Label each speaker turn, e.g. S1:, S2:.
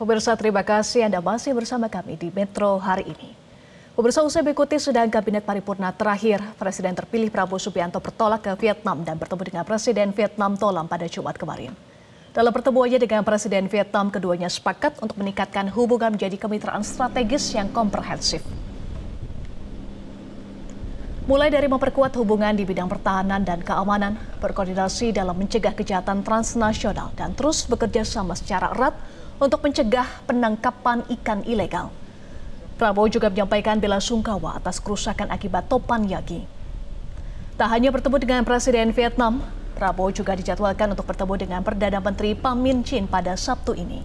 S1: Pemirsa terima kasih Anda masih bersama kami di Metro hari ini. Pemirsa usai mengikuti sedang Kabinet Paripurna terakhir, Presiden terpilih Prabowo Subianto bertolak ke Vietnam dan bertemu dengan Presiden Vietnam Tolam pada Jumat kemarin. Dalam pertemuannya dengan Presiden Vietnam, keduanya sepakat untuk meningkatkan hubungan menjadi kemitraan strategis yang komprehensif. Mulai dari memperkuat hubungan di bidang pertahanan dan keamanan, berkoordinasi dalam mencegah kejahatan transnasional, dan terus bekerja sama secara erat untuk mencegah penangkapan ikan ilegal. Prabowo juga menyampaikan bela sungkawa atas kerusakan akibat topan Yagi. Tak hanya bertemu dengan Presiden Vietnam, Prabowo juga dijadwalkan untuk bertemu dengan Perdana Menteri Pamin Chin pada Sabtu ini.